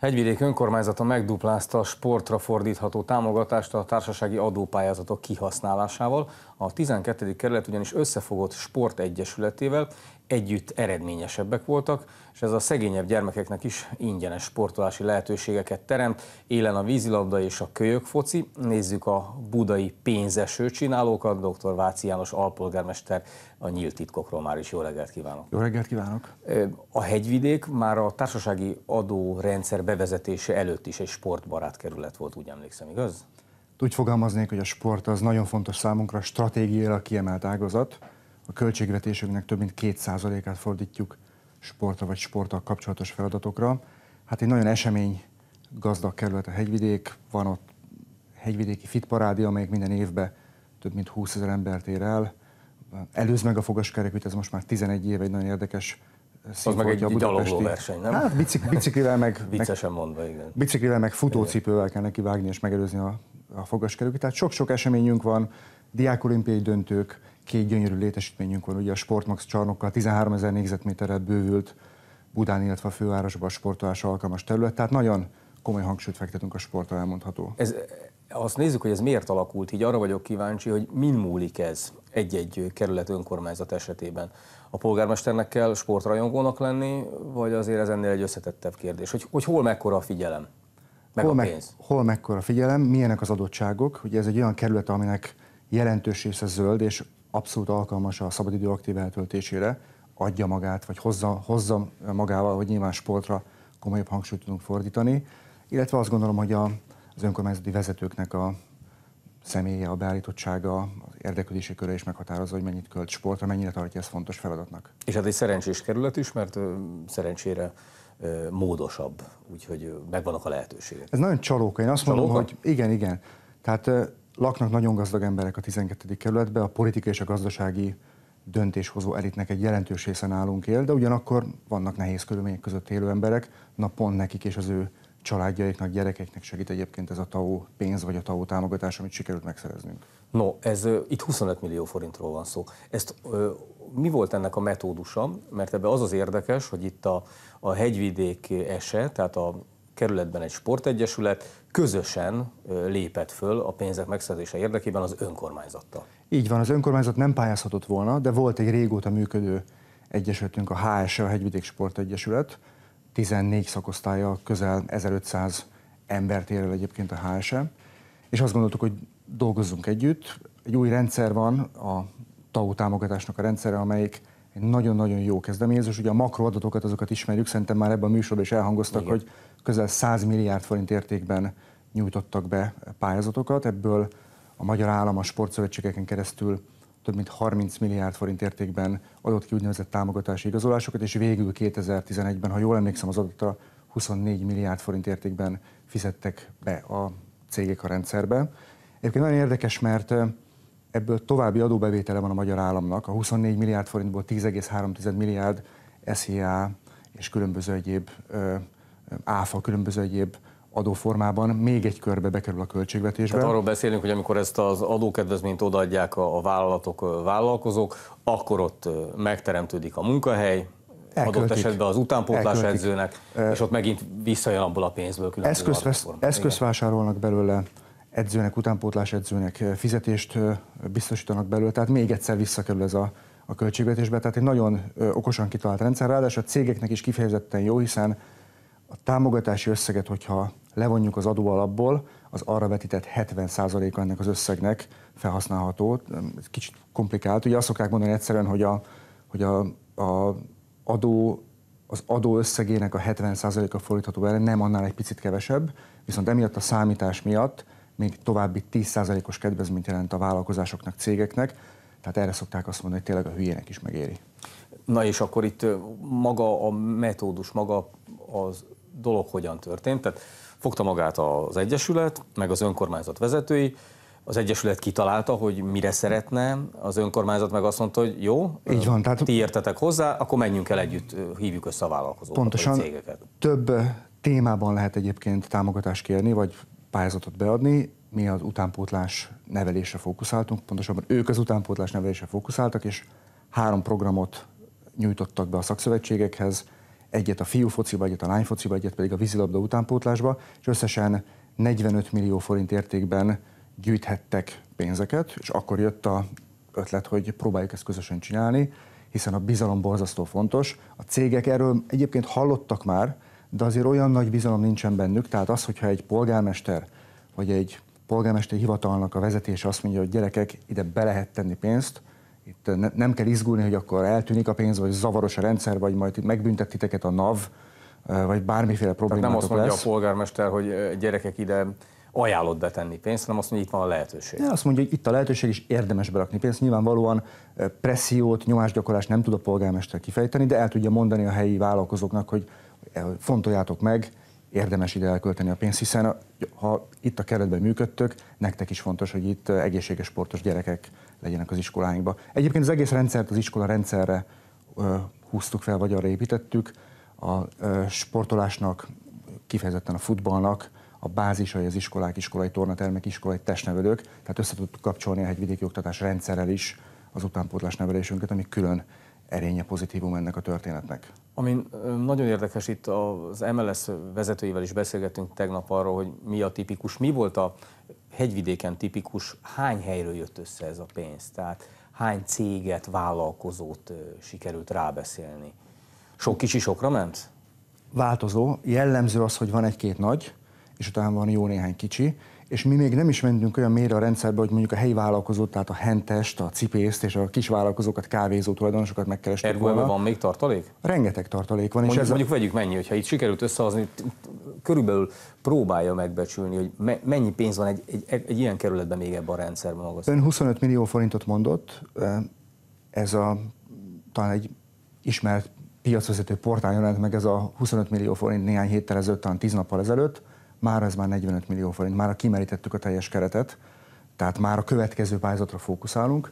Hegyvidék önkormányzata megduplázta a sportra fordítható támogatást a társasági adópályázatok kihasználásával. A 12. kerület ugyanis összefogott sportegyesületével együtt eredményesebbek voltak, és ez a szegényebb gyermekeknek is ingyenes sportolási lehetőségeket teremt. Élen a vízilabda és a kölyök foci. Nézzük a budai pénzeső csinálókat. Dr. Váci János alpolgármester a nyílt titkokról már is. Jó reggelt kívánok! Jó reggelt kívánok! A hegyvidék már a társasági adórendszer bevezetése előtt is egy sportbarát kerület volt, úgy emlékszem, igaz? Úgy fogalmaznék, hogy a sport az nagyon fontos számunkra, stratégiailag kiemelt ágazat a költségvetésünknek több mint 2%-át fordítjuk sportra vagy sporttal kapcsolatos feladatokra. Hát egy nagyon esemény gazdag kerület a hegyvidék, van ott hegyvidéki fitparádi, amelyik minden évben több mint 20 ezer embert ér el. Előz meg a fogaskerekűt, ez most már 11 éve egy nagyon érdekes az meg egy gyalogló verseny, nem? Hát bicik, biciklivel meg... Viccesen mondva, igen. Biciklivel meg futócipővel kell neki vágni és megelőzni a, a fogaskerőket. Tehát sok-sok eseményünk van, diákolimpiai döntők, két gyönyörű létesítményünk van, ugye a Sportmax csarnokkal 13 ezer négyzetméterre bővült Budán, illetve a fővárosban a sportolás alkalmas terület, tehát nagyon komoly hangsúlyt fektetünk a sportra, elmondható. Ez, azt nézzük, hogy ez miért alakult így, arra vagyok kíváncsi, hogy min múlik ez egy-egy kerület önkormányzat esetében. A polgármesternek kell sportrajongónak lenni, vagy azért ez ennél egy összetettebb kérdés? Hogy, hogy hol mekkora a figyelem? Meg hol, a pénz? Me, hol mekkora figyelem, milyenek az adottságok? Ugye ez egy olyan kerület, aminek jelentős része zöld, és abszolút alkalmas a szabadidő aktív eltöltésére, adja magát, vagy hozza, hozza magával, hogy nyilván sportra komolyabb hangsúlyt tudunk fordítani, illetve azt gondolom, hogy a, az önkormányzati vezetőknek a személye, a beállítottsága, az érdeklődési köre is meghatározza, hogy mennyit költ sportra, mennyire tartja ezt fontos feladatnak. És hát egy szerencsés kerület is, mert ö, szerencsére ö, módosabb, úgyhogy megvannak a lehetőségek. Ez nagyon csalóka. Én azt csalóka? mondom, hogy igen, igen. Tehát laknak nagyon gazdag emberek a 12. kerületben, a politikai és a gazdasági döntéshozó elitnek egy jelentős része nálunk él, de ugyanakkor vannak nehéz körülmények között élő emberek, na pont nekik és az ő családjaiknak, gyerekeiknek segít egyébként ez a TAO pénz vagy a TAO támogatás, amit sikerült megszereznünk. No, ez itt 25 millió forintról van szó. Ezt ö, mi volt ennek a metódusa? Mert ebbe az az érdekes, hogy itt a, a hegyvidék eset, tehát a, kerületben egy sportegyesület közösen lépett föl a pénzek megszerzése érdekében az önkormányzattal. Így van, az önkormányzat nem pályázhatott volna, de volt egy régóta működő egyesületünk, a HSE, a Hegyvidék Sportegyesület, 14 szakosztálya, közel 1500 embert ér el egyébként a HSE, és azt gondoltuk, hogy dolgozzunk együtt. Egy új rendszer van, a TAU támogatásnak a rendszere, amelyik egy nagyon-nagyon jó kezdeményezés. Ugye a makroadatokat, azokat ismerjük, szerintem már ebben a műsorban is elhangoztak, Igen. hogy közel 100 milliárd forint értékben nyújtottak be pályázatokat, ebből a Magyar Állam a sportszövetségeken keresztül több mint 30 milliárd forint értékben adott ki úgynevezett támogatási igazolásokat, és végül 2011-ben, ha jól emlékszem az adatra, 24 milliárd forint értékben fizettek be a cégek a rendszerbe. Egyébként nagyon érdekes, mert ebből további adóbevétele van a magyar államnak, a 24 milliárd forintból 10,3 milliárd SZIA és különböző egyéb ö, áfa, különböző egyéb adóformában még egy körbe bekerül a költségvetésbe. Tehát arról beszélünk, hogy amikor ezt az adókedvezményt odaadják a, vállalatok, a vállalkozók, akkor ott megteremtődik a munkahely, Elköltik. adott esetben az utánpótlás Elköltik. edzőnek, és ott megint visszajön abból a pénzből. Eszközt, eszközt vásárolnak belőle, edzőnek, utánpótlás edzőnek fizetést biztosítanak belőle, tehát még egyszer visszakerül ez a, a költségvetésbe. Tehát egy nagyon okosan kitalált rendszer, ráadásul a cégeknek is kifejezetten jó, hiszen a támogatási összeget, hogyha levonjuk az adó alapból, az arra vetített 70%-a ennek az összegnek felhasználható. Ez kicsit komplikált. Ugye azt szokták mondani egyszerűen, hogy a, hogy a, a adó az adó összegének a 70%-a fordítható erre, nem annál egy picit kevesebb, viszont emiatt a számítás miatt még további 10%-os kedvezményt jelent a vállalkozásoknak, cégeknek, tehát erre szokták azt mondani, hogy tényleg a hülyének is megéri. Na és akkor itt maga a metódus, maga az dolog hogyan történt? Tehát fogta magát az Egyesület, meg az önkormányzat vezetői, az Egyesület kitalálta, hogy mire szeretne, az önkormányzat meg azt mondta, hogy jó, Így van, tehát ti értetek hozzá, akkor menjünk el együtt, hívjuk össze a vállalkozókat, Pontosan a cégeket. több témában lehet egyébként támogatást kérni, vagy pályázatot beadni, mi az utánpótlás nevelésre fókuszáltunk, pontosabban ők az utánpótlás nevelésre fókuszáltak, és három programot nyújtottak be a szakszövetségekhez, egyet a fiú fociba, egyet a lány fociba, egyet pedig a vízilabda utánpótlásba, és összesen 45 millió forint értékben gyűjthettek pénzeket, és akkor jött a ötlet, hogy próbáljuk ezt közösen csinálni, hiszen a bizalom borzasztó fontos. A cégek erről egyébként hallottak már, de azért olyan nagy bizalom nincsen bennük, tehát az, hogyha egy polgármester vagy egy polgármester hivatalnak a vezetése azt mondja, hogy gyerekek, ide be lehet tenni pénzt, itt ne, nem kell izgulni, hogy akkor eltűnik a pénz, vagy zavaros a rendszer, vagy majd itt megbüntetiteket a NAV, vagy bármiféle probléma, nem azt mondja lesz. a polgármester, hogy gyerekek ide ajánlott betenni pénzt, hanem azt mondja, hogy itt van a lehetőség. De azt mondja, hogy itt a lehetőség is érdemes berakni pénzt. Nyilvánvalóan pressziót, nyomásgyakorlást nem tud a polgármester kifejteni, de el tudja mondani a helyi vállalkozóknak, hogy Eh, fontoljátok meg, érdemes ide elkölteni a pénzt, hiszen ha itt a keretben működtök, nektek is fontos, hogy itt eh, egészséges sportos gyerekek legyenek az iskoláinkba. Egyébként az egész rendszert az iskola rendszerre eh, húztuk fel, vagy arra építettük. A sportolásnak, kifejezetten a futballnak a bázisai az iskolák, iskolai tornatermek, iskolai testnevelők, tehát össze tudtuk kapcsolni a hegyvidéki oktatás rendszerrel is az utánpótlás nevelésünket, ami külön erénye pozitívum ennek a történetnek? Ami nagyon érdekes, itt az MLS vezetőivel is beszélgettünk tegnap arról, hogy mi a tipikus, mi volt a hegyvidéken tipikus, hány helyről jött össze ez a pénz, tehát hány céget, vállalkozót sikerült rábeszélni. Sok kicsi sokra ment? Változó. Jellemző az, hogy van egy-két nagy, és utána van jó néhány kicsi és mi még nem is mentünk olyan mélyre a rendszerbe, hogy mondjuk a helyi vállalkozót, tehát a hentest, a cipészt és a kis vállalkozókat, kávézó tulajdonosokat megkerestük Ergo volna. van még tartalék? Rengeteg tartalék van. Mondjuk, és ez mondjuk a... vegyük mennyi, hogyha itt sikerült összehozni, körülbelül próbálja megbecsülni, hogy me, mennyi pénz van egy, egy, egy, egy ilyen kerületben még ebben a rendszerben. Maga Ön 25 millió forintot mondott, ez a talán egy ismert piacvezető portál jelent meg ez a 25 millió forint néhány héttel ezelőtt, talán 10 nappal ezelőtt már ez már 45 millió forint, már kimerítettük a teljes keretet, tehát már a következő pályázatra fókuszálunk,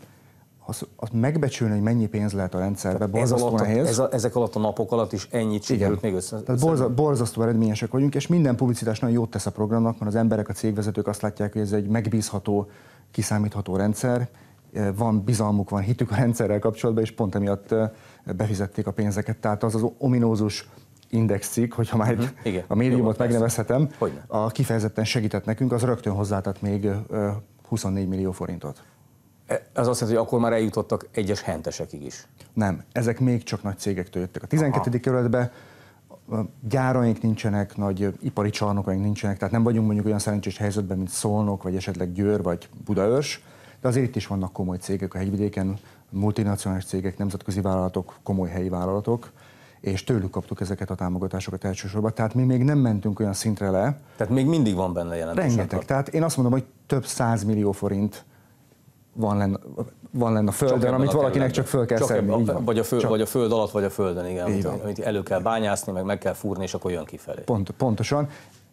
azt, azt megbecsülni, hogy mennyi pénz lehet a rendszerbe, tehát borzasztó ez alatt, nehéz. Ez a, ezek alatt a napok alatt is ennyit sikerült még össze. Tehát borza, borzasztó eredményesek vagyunk, és minden publicitás nagyon jót tesz a programnak, mert az emberek, a cégvezetők azt látják, hogy ez egy megbízható, kiszámítható rendszer, eh, van bizalmuk, van hitük a rendszerrel kapcsolatban, és pont emiatt eh, befizették a pénzeket. Tehát az az ominózus indexcikk, hogyha már uh-huh. Igen. a médiumot megnevezhetem, a kifejezetten segített nekünk, az rögtön hozzátett még 24 millió forintot. Az e, azt jelenti, hogy akkor már eljutottak egyes hentesekig is. Nem, ezek még csak nagy cégektől jöttek. A 12. Aha. kerületbe gyáraink nincsenek, nagy ipari csarnokaink nincsenek, tehát nem vagyunk mondjuk olyan szerencsés helyzetben, mint Szolnok, vagy esetleg Győr, vagy Budaörs, de azért itt is vannak komoly cégek a hegyvidéken, multinacionális cégek, nemzetközi vállalatok, komoly helyi vállalatok, és tőlük kaptuk ezeket a támogatásokat elsősorban. Tehát mi még nem mentünk olyan szintre le. Tehát még mindig van benne jelentős. Rengeteg. Tehát én azt mondom, hogy több százmillió forint van lenne, van lenne a földön, amit a valakinek csak föl kell csak szedni. Ebben, vagy, a föld, csak. vagy a föld alatt, vagy a földön, igen. Amit, amit elő kell bányászni, meg meg kell fúrni, és akkor jön kifelé. Pont, pontosan.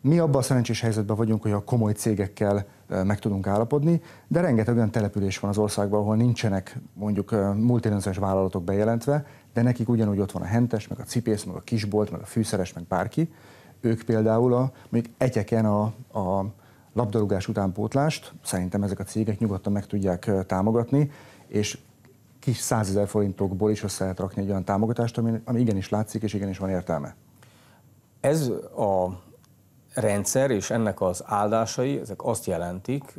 Mi abban a szerencsés helyzetben vagyunk, hogy a komoly cégekkel meg tudunk állapodni, de rengeteg olyan település van az országban, ahol nincsenek mondjuk multinacionális vállalatok bejelentve, de nekik ugyanúgy ott van a hentes, meg a cipész, meg a kisbolt, meg a fűszeres, meg bárki. Ők például a, mondjuk egyeken a, a labdarúgás utánpótlást szerintem ezek a cégek nyugodtan meg tudják támogatni, és kis százezer forintokból is össze lehet rakni egy olyan támogatást, ami, ami igenis látszik, és igenis van értelme. Ez a rendszer és ennek az áldásai, ezek azt jelentik,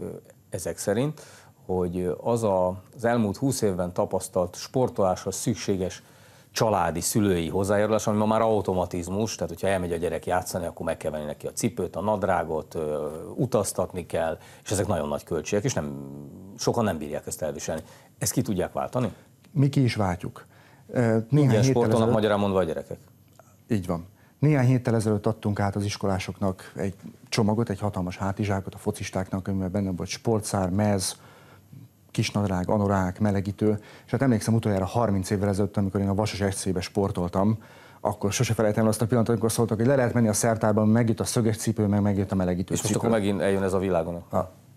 ezek szerint, hogy az a, az elmúlt 20 évben tapasztalt sportoláshoz szükséges családi, szülői hozzájárulás, ami ma már automatizmus, tehát hogyha elmegy a gyerek játszani, akkor meg kell venni neki a cipőt, a nadrágot, utaztatni kell, és ezek nagyon nagy költségek, és nem, sokan nem bírják ezt elviselni. Ezt ki tudják váltani? Mi ki is váltjuk. Néhány Minden sportolnak magyarán mondva a gyerekek. Így van. Néhány héttel ezelőtt adtunk át az iskolásoknak egy csomagot, egy hatalmas hátizsákot a focistáknak, amiben benne volt sportszár, mez, kisnadrág, anorák, melegítő. És hát emlékszem utoljára 30 évvel ezelőtt, amikor én a Vasas fc sportoltam, akkor sose felejtem el azt a pillanatot, amikor szóltak, hogy le lehet menni a szertárban, megjött a szöges cipő, meg megjött a melegítő És cipő. most akkor megint eljön ez a világon.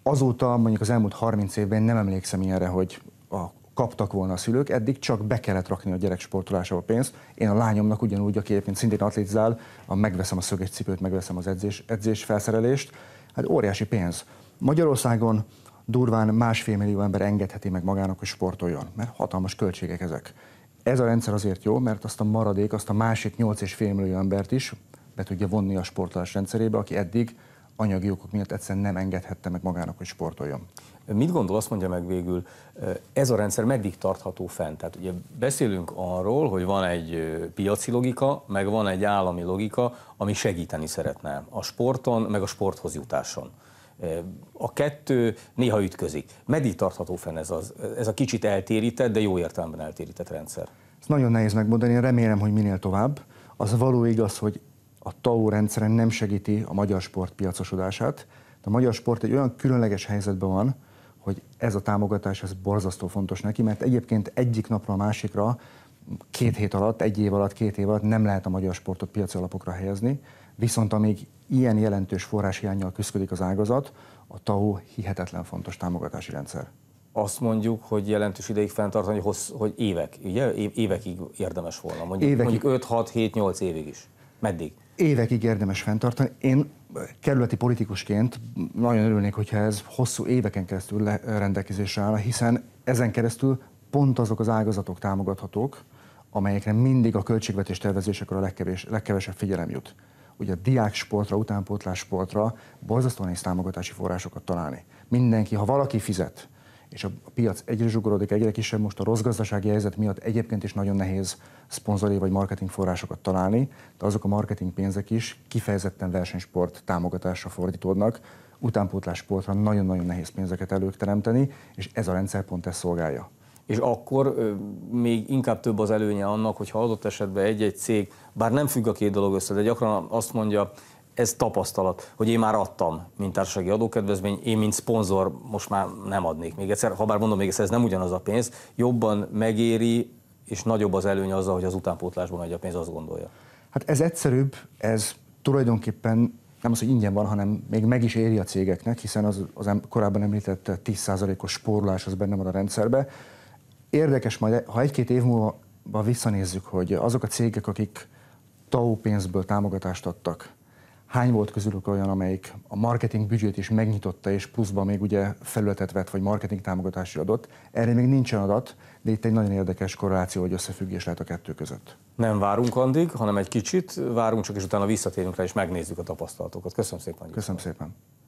Azóta, mondjuk az elmúlt 30 évben nem emlékszem ilyenre, hogy a kaptak volna a szülők, eddig csak be kellett rakni a gyerek sportolásába pénzt. Én a lányomnak ugyanúgy, aki egyébként szintén atlétizál, a megveszem a szöges cipőt, megveszem az edzés, edzés felszerelést, hát óriási pénz. Magyarországon durván másfél millió ember engedheti meg magának, hogy sportoljon, mert hatalmas költségek ezek. Ez a rendszer azért jó, mert azt a maradék, azt a másik 8,5 millió embert is be tudja vonni a sportolás rendszerébe, aki eddig anyagi okok miatt egyszerűen nem engedhette meg magának, hogy sportoljon. Mit gondol, azt mondja meg végül, eh, ez a rendszer meddig tartható fent? Tehát ugye beszélünk arról, hogy van egy eh, piaci logika, meg van egy állami logika, ami segíteni szeretne a sporton, meg a sporthoz jutáson. Eh, a kettő néha ütközik. Meddig tartható fenn ez, az, ez a kicsit eltérített, de jó értelemben eltérített rendszer? Ez nagyon nehéz megmondani, remélem, hogy minél tovább. Az való igaz, hogy a TAO rendszeren nem segíti a magyar sport piacosodását. De a magyar sport egy olyan különleges helyzetben van, hogy ez a támogatás, ez borzasztó fontos neki, mert egyébként egyik napra a másikra, két hét alatt, egy év alatt, két év alatt nem lehet a magyar sportot piaci alapokra helyezni, viszont amíg ilyen jelentős forráshiányjal küzdik az ágazat, a TAO hihetetlen fontos támogatási rendszer. Azt mondjuk, hogy jelentős ideig fenntartani, hogy, hossz, hogy évek, ugye? Évekig érdemes volna, mondjuk, évekig. mondjuk 5-6-7-8 évig is. Meddig? évekig érdemes fenntartani. Én kerületi politikusként nagyon örülnék, hogyha ez hosszú éveken keresztül rendelkezésre áll, hiszen ezen keresztül pont azok az ágazatok támogathatók, amelyekre mindig a költségvetés tervezésekor a legkevés, legkevesebb figyelem jut. Ugye a diák sportra, utánpótlás sportra borzasztóan is támogatási forrásokat találni. Mindenki, ha valaki fizet, és a piac egyre zsugorodik, egyre kisebb most a rossz gazdasági helyzet miatt egyébként is nagyon nehéz szponzori vagy marketing forrásokat találni, de azok a marketing pénzek is kifejezetten versenysport támogatásra fordítódnak, utánpótlás sportra nagyon-nagyon nehéz pénzeket előteremteni, és ez a rendszer pont ezt szolgálja. És akkor még inkább több az előnye annak, hogyha adott esetben egy-egy cég, bár nem függ a két dolog össze, de gyakran azt mondja ez tapasztalat, hogy én már adtam, mint társasági adókedvezmény, én, mint szponzor most már nem adnék. Még egyszer, ha bár mondom még egyszer, ez nem ugyanaz a pénz, jobban megéri, és nagyobb az előny azzal, hogy az utánpótlásba megy a pénz, azt gondolja. Hát ez egyszerűbb, ez tulajdonképpen nem az, hogy ingyen van, hanem még meg is éri a cégeknek, hiszen az, az korábban említett 10%-os spórolás az benne van a rendszerbe. Érdekes majd, ha egy-két év múlva visszanézzük, hogy azok a cégek, akik TAO pénzből támogatást adtak, Hány volt közülük olyan, amelyik a marketing büdzsét is megnyitotta, és pluszban még ugye felületet vett, vagy marketing támogatást adott? Erre még nincsen adat, de itt egy nagyon érdekes korreláció, hogy összefüggés lehet a kettő között. Nem várunk addig, hanem egy kicsit várunk, csak és utána visszatérünk rá, és megnézzük a tapasztalatokat. Köszönöm szépen. Köszönöm szépen.